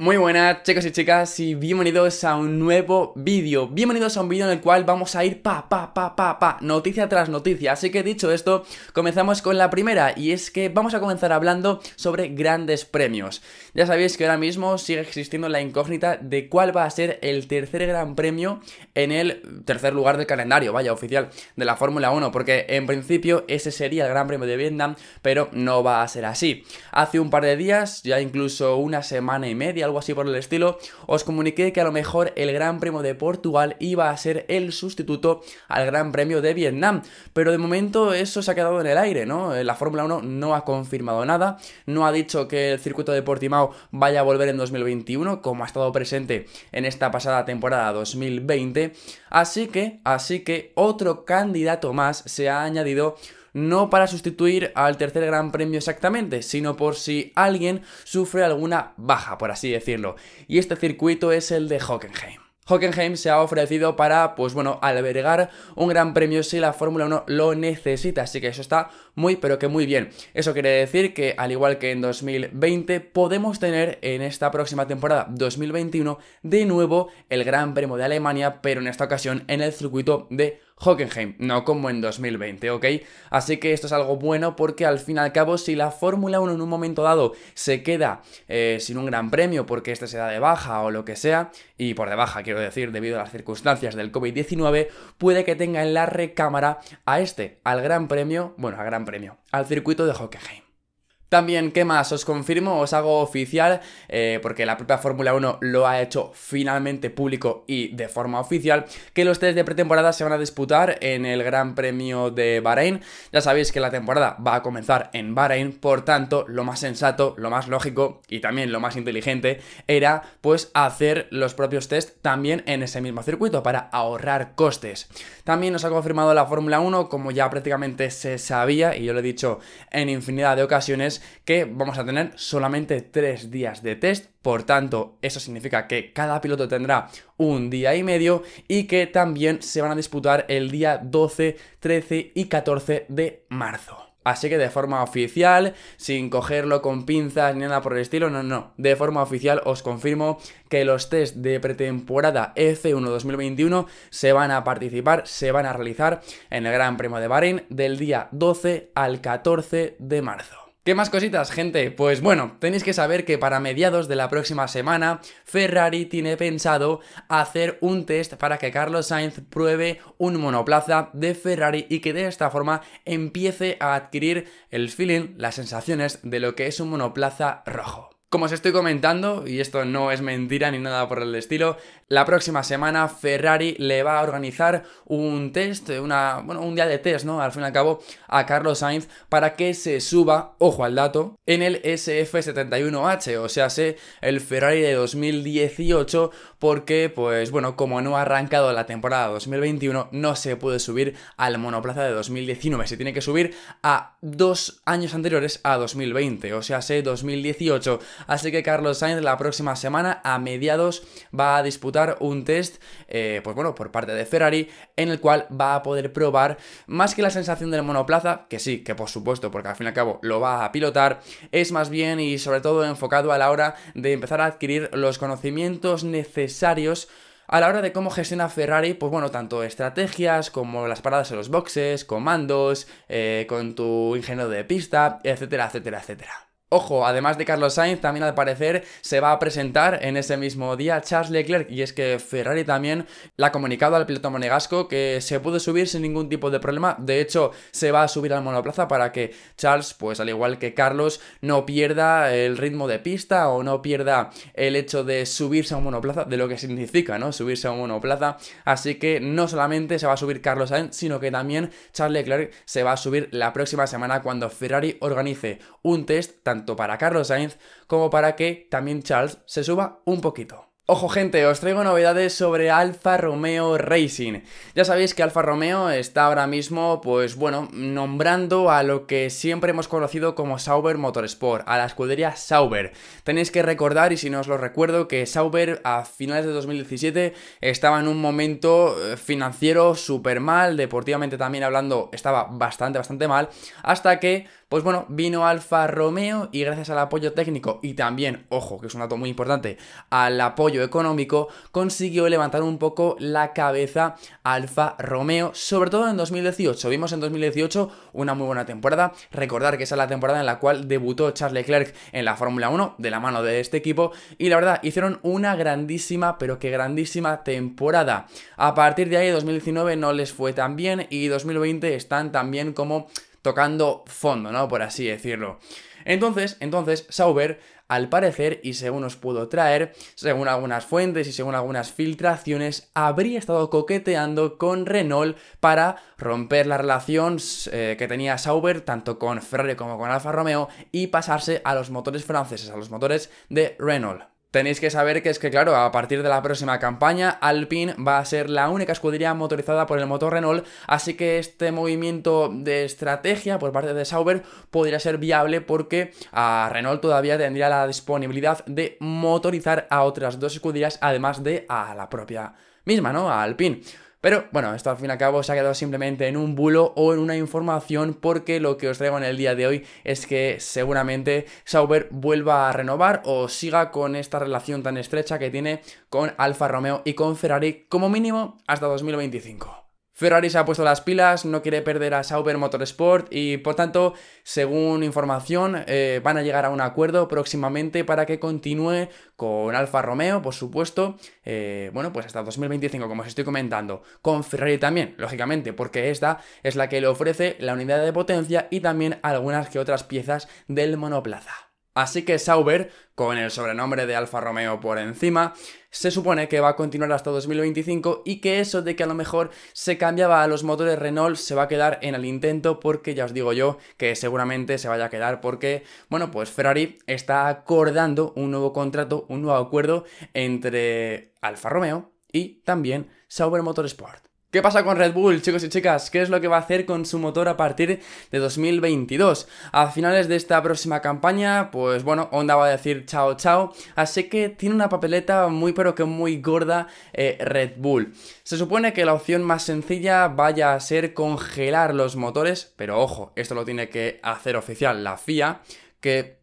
Muy buenas chicos y chicas y bienvenidos a un nuevo vídeo Bienvenidos a un vídeo en el cual vamos a ir pa pa pa pa pa Noticia tras noticia, así que dicho esto Comenzamos con la primera y es que vamos a comenzar hablando sobre grandes premios Ya sabéis que ahora mismo sigue existiendo la incógnita de cuál va a ser el tercer gran premio En el tercer lugar del calendario, vaya oficial, de la Fórmula 1 Porque en principio ese sería el gran premio de Vietnam, pero no va a ser así Hace un par de días, ya incluso una semana y media algo así por el estilo, os comuniqué que a lo mejor el Gran Premio de Portugal iba a ser el sustituto al Gran Premio de Vietnam, pero de momento eso se ha quedado en el aire, ¿no? Eh, la Fórmula 1 no ha confirmado nada, no ha dicho que el circuito de Portimao vaya a volver en 2021, como ha estado presente en esta pasada temporada 2020, así que, así que otro candidato más se ha añadido no para sustituir al tercer gran premio exactamente, sino por si alguien sufre alguna baja, por así decirlo. Y este circuito es el de Hockenheim. Hockenheim se ha ofrecido para, pues bueno, albergar un gran premio si la Fórmula 1 lo necesita, así que eso está muy pero que muy bien. Eso quiere decir que al igual que en 2020 podemos tener en esta próxima temporada 2021 de nuevo el Gran Premio de Alemania, pero en esta ocasión en el circuito de Hockenheim, no como en 2020, ¿ok? Así que esto es algo bueno porque al fin y al cabo si la Fórmula 1 en un momento dado se queda eh, sin un gran premio porque este se da de baja o lo que sea, y por de baja quiero decir debido a las circunstancias del COVID-19, puede que tenga en la recámara a este, al gran premio, bueno, al gran Premio, al circuito de Hockenheim. También, ¿qué más? Os confirmo, os hago oficial, eh, porque la propia Fórmula 1 lo ha hecho finalmente público y de forma oficial, que los test de pretemporada se van a disputar en el Gran Premio de Bahrein. Ya sabéis que la temporada va a comenzar en Bahrein, por tanto, lo más sensato, lo más lógico y también lo más inteligente era pues hacer los propios test también en ese mismo circuito para ahorrar costes. También nos ha confirmado la Fórmula 1, como ya prácticamente se sabía y yo lo he dicho en infinidad de ocasiones, que vamos a tener solamente tres días de test, por tanto, eso significa que cada piloto tendrá un día y medio y que también se van a disputar el día 12, 13 y 14 de marzo. Así que de forma oficial, sin cogerlo con pinzas ni nada por el estilo, no, no. De forma oficial os confirmo que los test de pretemporada F1 e 2021 se van a participar, se van a realizar en el Gran Premio de Bahrein del día 12 al 14 de marzo. ¿Qué más cositas, gente? Pues bueno, tenéis que saber que para mediados de la próxima semana, Ferrari tiene pensado hacer un test para que Carlos Sainz pruebe un monoplaza de Ferrari y que de esta forma empiece a adquirir el feeling, las sensaciones de lo que es un monoplaza rojo. Como os estoy comentando, y esto no es mentira ni nada por el estilo, la próxima semana Ferrari le va a organizar un test, una, bueno, un día de test, ¿no? Al fin y al cabo, a Carlos Sainz para que se suba, ojo al dato, en el SF71H, o sea, sé el Ferrari de 2018, porque, pues bueno, como no ha arrancado la temporada 2021, no se puede subir al monoplaza de 2019, se tiene que subir a dos años anteriores a 2020, o sea, sé 2018 Así que Carlos Sainz la próxima semana a mediados va a disputar un test, eh, pues bueno, por parte de Ferrari, en el cual va a poder probar más que la sensación del monoplaza, que sí, que por supuesto, porque al fin y al cabo lo va a pilotar, es más bien y sobre todo enfocado a la hora de empezar a adquirir los conocimientos necesarios a la hora de cómo gestiona Ferrari, pues bueno, tanto estrategias como las paradas en los boxes, comandos, eh, con tu ingeniero de pista, etcétera, etcétera, etcétera. Ojo, además de Carlos Sainz, también al parecer se va a presentar en ese mismo día Charles Leclerc y es que Ferrari también le ha comunicado al piloto monegasco que se puede subir sin ningún tipo de problema, de hecho se va a subir al monoplaza para que Charles, pues al igual que Carlos, no pierda el ritmo de pista o no pierda el hecho de subirse a un monoplaza, de lo que significa, ¿no? Subirse a un monoplaza, así que no solamente se va a subir Carlos Sainz, sino que también Charles Leclerc se va a subir la próxima semana cuando Ferrari organice un test tanto para Carlos Sainz como para que también Charles se suba un poquito. Ojo gente, os traigo novedades sobre Alfa Romeo Racing. Ya sabéis que Alfa Romeo está ahora mismo, pues bueno, nombrando a lo que siempre hemos conocido como Sauber Motorsport, a la escudería Sauber. Tenéis que recordar, y si no os lo recuerdo, que Sauber a finales de 2017 estaba en un momento eh, financiero súper mal, deportivamente también hablando estaba bastante, bastante mal, hasta que pues bueno, vino Alfa Romeo y gracias al apoyo técnico y también, ojo, que es un dato muy importante, al apoyo económico, consiguió levantar un poco la cabeza Alfa Romeo, sobre todo en 2018. Vimos en 2018 una muy buena temporada. Recordar que esa es la temporada en la cual debutó Charles Leclerc en la Fórmula 1 de la mano de este equipo y la verdad hicieron una grandísima, pero que grandísima temporada. A partir de ahí 2019 no les fue tan bien y 2020 están también como tocando fondo, ¿no? Por así decirlo. Entonces, entonces, Sauber, al parecer, y según os pudo traer, según algunas fuentes y según algunas filtraciones, habría estado coqueteando con Renault para romper la relación eh, que tenía Sauber, tanto con Ferrari como con Alfa Romeo, y pasarse a los motores franceses, a los motores de Renault. Tenéis que saber que es que, claro, a partir de la próxima campaña, Alpine va a ser la única escudería motorizada por el motor Renault, así que este movimiento de estrategia por parte de Sauber podría ser viable porque a ah, Renault todavía tendría la disponibilidad de motorizar a otras dos escuderías, además de a la propia misma, ¿no? A Alpine. Pero bueno, esto al fin y al cabo se ha quedado simplemente en un bulo o en una información porque lo que os traigo en el día de hoy es que seguramente Sauber vuelva a renovar o siga con esta relación tan estrecha que tiene con Alfa Romeo y con Ferrari como mínimo hasta 2025. Ferrari se ha puesto las pilas, no quiere perder a Sauber Motorsport y por tanto, según información, eh, van a llegar a un acuerdo próximamente para que continúe con Alfa Romeo, por supuesto, eh, bueno, pues hasta 2025, como os estoy comentando, con Ferrari también, lógicamente, porque esta es la que le ofrece la unidad de potencia y también algunas que otras piezas del monoplaza. Así que Sauber, con el sobrenombre de Alfa Romeo por encima, se supone que va a continuar hasta 2025 y que eso de que a lo mejor se cambiaba a los motores Renault se va a quedar en el intento porque ya os digo yo que seguramente se vaya a quedar porque, bueno, pues Ferrari está acordando un nuevo contrato, un nuevo acuerdo entre Alfa Romeo y también Sauber Motorsport. ¿Qué pasa con Red Bull, chicos y chicas? ¿Qué es lo que va a hacer con su motor a partir de 2022? A finales de esta próxima campaña, pues bueno, Honda va a decir chao chao, así que tiene una papeleta muy pero que muy gorda eh, Red Bull. Se supone que la opción más sencilla vaya a ser congelar los motores, pero ojo, esto lo tiene que hacer oficial la FIA, que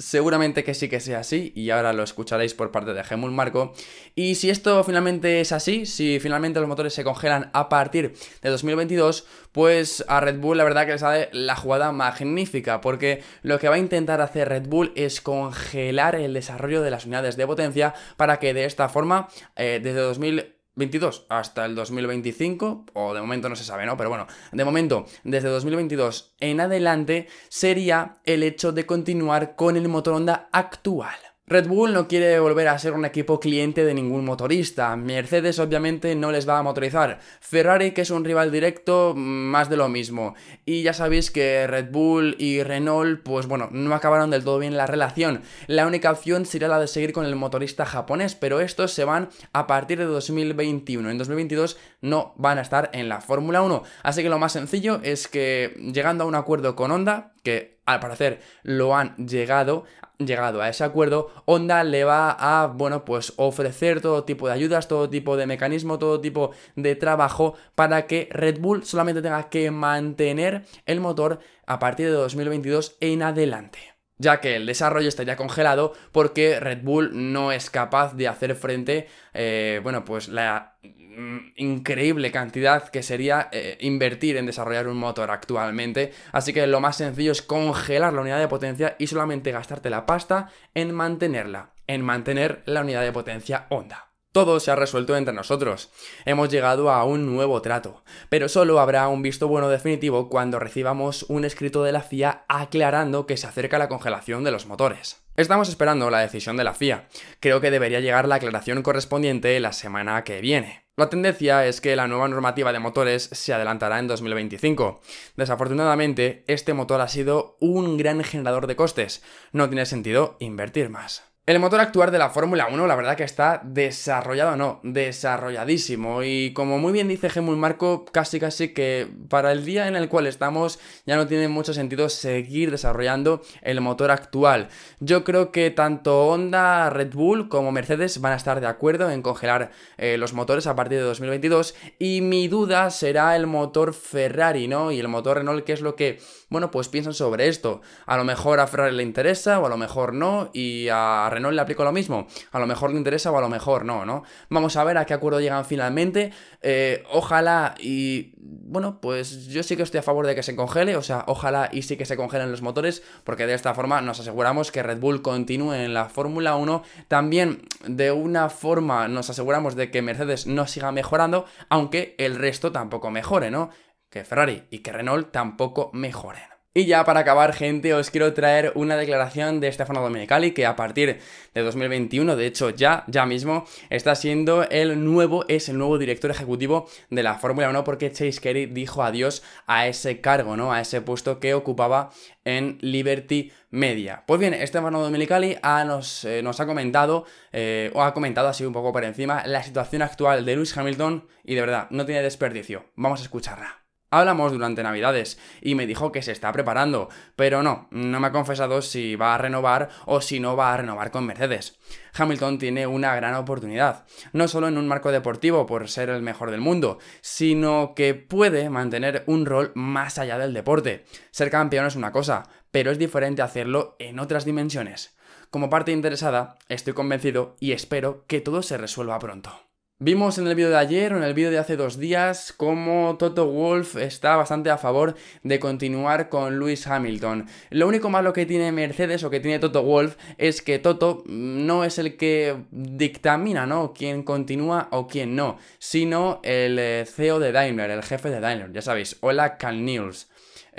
Seguramente que sí que sea así y ahora lo escucharéis por parte de Gemul Marco. Y si esto finalmente es así, si finalmente los motores se congelan a partir de 2022, pues a Red Bull la verdad que le sale la jugada magnífica, porque lo que va a intentar hacer Red Bull es congelar el desarrollo de las unidades de potencia para que de esta forma, eh, desde 2022, 22 hasta el 2025, o de momento no se sabe, ¿no? Pero bueno, de momento, desde 2022 en adelante, sería el hecho de continuar con el motor Honda actual. Red Bull no quiere volver a ser un equipo cliente de ningún motorista, Mercedes obviamente no les va a motorizar, Ferrari que es un rival directo, más de lo mismo. Y ya sabéis que Red Bull y Renault, pues bueno, no acabaron del todo bien la relación. La única opción sería la de seguir con el motorista japonés, pero estos se van a partir de 2021. En 2022 no van a estar en la Fórmula 1. Así que lo más sencillo es que llegando a un acuerdo con Honda, que al parecer lo han llegado, llegado a ese acuerdo, Honda le va a, bueno, pues ofrecer todo tipo de ayudas, todo tipo de mecanismo, todo tipo de trabajo para que Red Bull solamente tenga que mantener el motor a partir de 2022 en adelante ya que el desarrollo estaría congelado porque Red Bull no es capaz de hacer frente, eh, bueno, pues la mm, increíble cantidad que sería eh, invertir en desarrollar un motor actualmente. Así que lo más sencillo es congelar la unidad de potencia y solamente gastarte la pasta en mantenerla, en mantener la unidad de potencia Honda. Todo se ha resuelto entre nosotros. Hemos llegado a un nuevo trato. Pero solo habrá un visto bueno definitivo cuando recibamos un escrito de la FIA aclarando que se acerca la congelación de los motores. Estamos esperando la decisión de la FIA. Creo que debería llegar la aclaración correspondiente la semana que viene. La tendencia es que la nueva normativa de motores se adelantará en 2025. Desafortunadamente, este motor ha sido un gran generador de costes. No tiene sentido invertir más. El motor actual de la Fórmula 1 la verdad que está desarrollado, no, desarrolladísimo y como muy bien dice Gemul Marco, casi casi que para el día en el cual estamos ya no tiene mucho sentido seguir desarrollando el motor actual. Yo creo que tanto Honda, Red Bull como Mercedes van a estar de acuerdo en congelar eh, los motores a partir de 2022 y mi duda será el motor Ferrari, ¿no? Y el motor Renault, ¿qué es lo que, bueno, pues piensan sobre esto. A lo mejor a Ferrari le interesa o a lo mejor no y a Renault le aplico lo mismo. A lo mejor le interesa o a lo mejor no, ¿no? Vamos a ver a qué acuerdo llegan finalmente. Eh, ojalá y... Bueno, pues yo sí que estoy a favor de que se congele, o sea, ojalá y sí que se congelen los motores, porque de esta forma nos aseguramos que Red Bull continúe en la Fórmula 1. También de una forma nos aseguramos de que Mercedes no siga mejorando, aunque el resto tampoco mejore, ¿no? Que Ferrari y que Renault tampoco mejoren. Y ya para acabar, gente, os quiero traer una declaración de Stefano Domenicali, que a partir de 2021, de hecho ya, ya mismo, está siendo el nuevo, es el nuevo director ejecutivo de la Fórmula 1, porque Chase Carey dijo adiós a ese cargo, ¿no? A ese puesto que ocupaba en Liberty Media. Pues bien, Stefano Domenicali nos, eh, nos, ha comentado, eh, o ha comentado así un poco por encima, la situación actual de Lewis Hamilton, y de verdad, no tiene desperdicio. Vamos a escucharla. Hablamos durante Navidades y me dijo que se está preparando, pero no, no me ha confesado si va a renovar o si no va a renovar con Mercedes. Hamilton tiene una gran oportunidad, no solo en un marco deportivo por ser el mejor del mundo, sino que puede mantener un rol más allá del deporte. Ser campeón es una cosa, pero es diferente hacerlo en otras dimensiones. Como parte interesada, estoy convencido y espero que todo se resuelva pronto. Vimos en el vídeo de ayer o en el vídeo de hace dos días cómo Toto Wolf está bastante a favor de continuar con Lewis Hamilton. Lo único malo que tiene Mercedes o que tiene Toto Wolf es que Toto mm, no es el que dictamina, ¿no? Quién continúa o quién no, sino el eh, CEO de Daimler, el jefe de Daimler, ya sabéis, hola can News.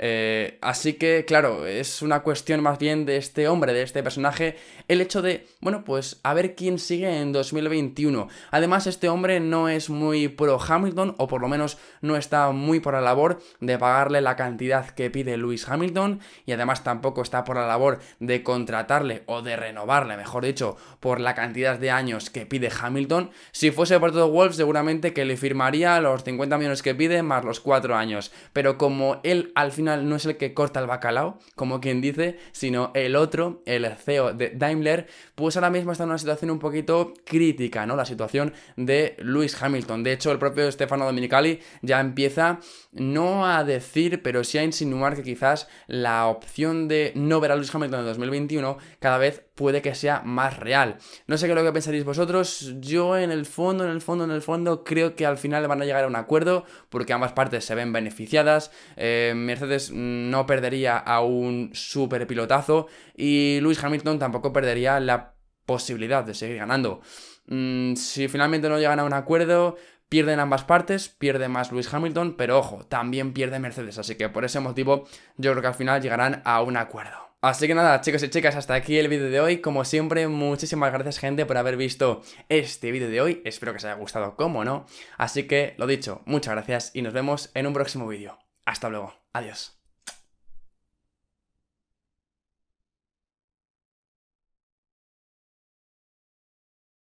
Eh, así que, claro, es una cuestión más bien de este hombre, de este personaje, el hecho de, bueno, pues a ver quién sigue en 2021. Además, este hombre no es muy pro Hamilton, o por lo menos no está muy por la labor de pagarle la cantidad que pide Lewis Hamilton, y además tampoco está por la labor de contratarle o de renovarle, mejor dicho, por la cantidad de años que pide Hamilton. Si fuese por todo Wolves, seguramente que le firmaría los 50 millones que pide más los 4 años, pero como él al final no es el que corta el bacalao, como quien dice, sino el otro, el CEO de Daimler, pues ahora mismo está en una situación un poquito crítica, ¿no? La situación de Luis Lewis Hamilton. De hecho, el propio Stefano Dominicali ya empieza no a decir, pero sí a insinuar que quizás la opción de no ver a Lewis Hamilton en 2021 cada vez puede que sea más real. No sé qué es lo que pensaréis vosotros, yo en el fondo, en el fondo, en el fondo creo que al final van a llegar a un acuerdo porque ambas partes se ven beneficiadas, eh, Mercedes no perdería a un super y Lewis Hamilton tampoco perdería la posibilidad de seguir ganando. Mm, si finalmente no llegan a un acuerdo, pierden ambas partes, pierde más Luis Hamilton, pero ojo, también pierde Mercedes, así que por ese motivo yo creo que al final llegarán a un acuerdo. Así que nada, chicos y chicas, hasta aquí el vídeo de hoy. Como siempre, muchísimas gracias, gente, por haber visto este vídeo de hoy. Espero que os haya gustado, como no. Así que, lo dicho, muchas gracias y nos vemos en un próximo vídeo. Hasta luego. Adiós.